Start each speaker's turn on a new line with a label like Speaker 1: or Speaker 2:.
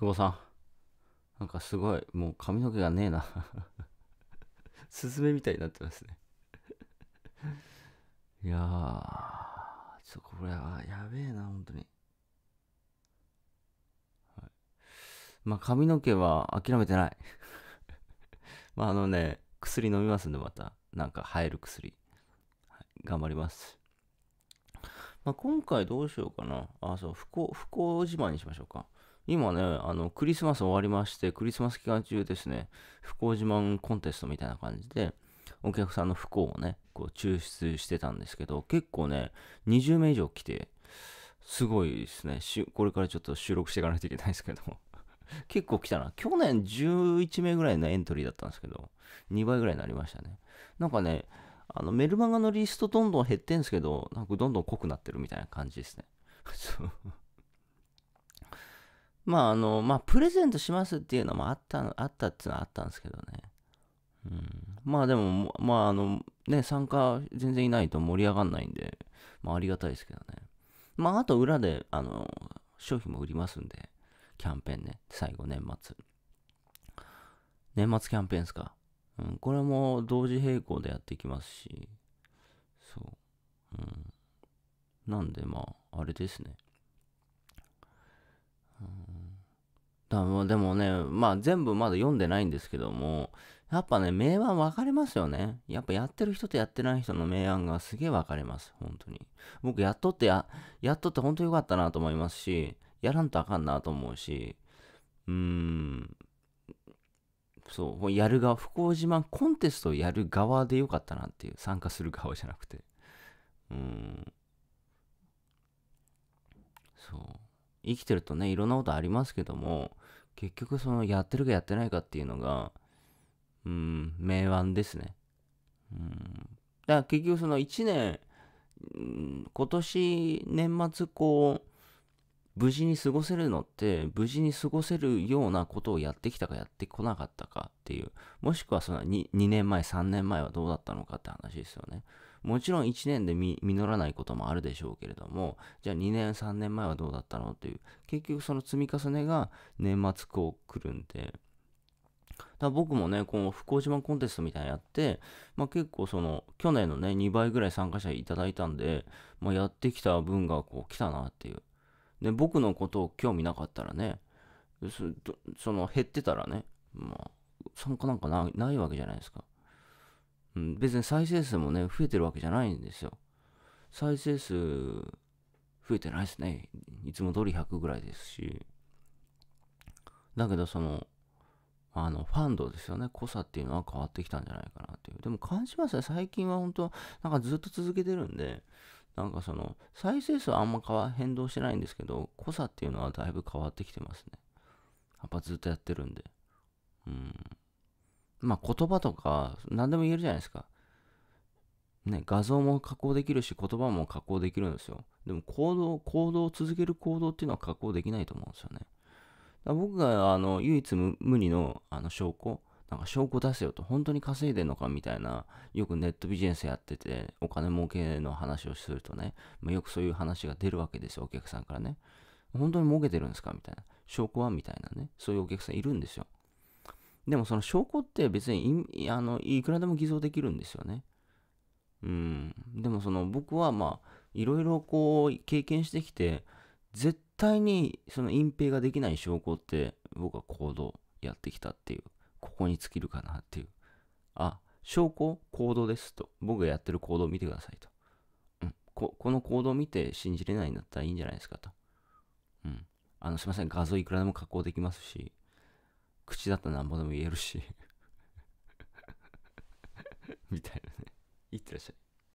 Speaker 1: 久保さん。なんかすごい、もう髪の毛がねえな スズメみたいになってますね いやー、ちょっとこれはやべえな、本当に。はい、まあ髪の毛は諦めてない まああのね、薬飲みますんでまた、なんか生える薬。はい、頑張ります。まあ今回どうしようかな。あ、そう、不幸、不幸慢にしましょうか。今ね、あの、クリスマス終わりまして、クリスマス期間中ですね、不幸自慢コンテストみたいな感じで、お客さんの不幸をね、こう抽出してたんですけど、結構ね、20名以上来て、すごいですね。これからちょっと収録していかないといけないですけど、結構来たな。去年11名ぐらいのエントリーだったんですけど、2倍ぐらいになりましたね。なんかね、あのメルマガのリストどんどん減ってんすけど、なんかどんどん濃くなってるみたいな感じですね。そう。まああの、まあプレゼントしますっていうのもあったあったっていうのはあったんですけどね。うん、まあでも、まああの、ね、参加全然いないと盛り上がんないんで、まあありがたいですけどね。まああと裏で、あの、商品も売りますんで、キャンペーンね、最後年末。年末キャンペーンですか。うん、これも同時並行でやっていきますし、そう。うん。なんでまあ、あれですね。多分でもね、まあ全部まだ読んでないんですけども、やっぱね、明暗分かれますよね。やっぱやってる人とやってない人の明暗がすげえ分かれます。本当に。僕やっとってや、やっとって本当に良かったなと思いますし、やらんとあかんなと思うし、うーん。そう、やる側、不幸自慢コンテストをやる側で良かったなっていう。参加する側じゃなくて。うーん。生きてるとねいろんなことありますけども結局そのやってるかやってないかっていうのがうん明暗ですねうんだから結局その1年、今年年末こう無事に過ごせるのって無事に過ごせるようなことをやってきたかやってこなかったかっていうもしくはその 2, 2年前3年前はどうだったのかって話ですよねもちろん1年で実らないこともあるでしょうけれども、じゃあ2年、3年前はどうだったのっていう、結局その積み重ねが年末こう来るんで、だ僕もね、この福岡島コンテストみたいなのやって、まあ、結構その、去年のね、2倍ぐらい参加者いただいたんで、まあ、やってきた分がこう来たなっていう。で、僕のことを興味なかったらね、その減ってたらね、まあ、参加なんかないわけじゃないですか。ん、別に再生数もね、増えてるわけじゃないんですよ。再生数、増えてないですね。いつも通り100ぐらいですし。だけど、その、あの、ファンドですよね。濃さっていうのは変わってきたんじゃないかなっていう。でも感じますね。最近は本当、なんかずっと続けてるんで、なんかその、再生数はあんま変動してないんですけど、濃さっていうのはだいぶ変わってきてますね。やっぱずっとやってるんで。まあ言葉とか何でも言えるじゃないですか。ね、画像も加工できるし言葉も加工できるんですよ。でも行動、行動を続ける行動っていうのは加工できないと思うんですよね。だ僕があの唯一無二のあの証拠、なんか証拠出せよと、本当に稼いでんのかみたいな、よくネットビジネスやってて、お金儲けの話をするとね、まあ、よくそういう話が出るわけですよ、お客さんからね。本当に儲けてるんですかみたいな。証拠はみたいなね。そういうお客さんいるんですよ。でもその証拠って別にいあのいくらでも偽造できるんですよね。うん。でもその僕はまあいろいろこう経験してきて絶対にその隠蔽ができない証拠って僕は行動やってきたっていうここに尽きるかなっていうあ証拠行動ですと僕がやってる行動を見てくださいと、うん、ここの行動を見て信じれないんだったらいいんじゃないですかと、うん、あのすいません画像いくらでも加工できますし口だったらなんぼでも言えるし みたいなね。いってらっしゃい。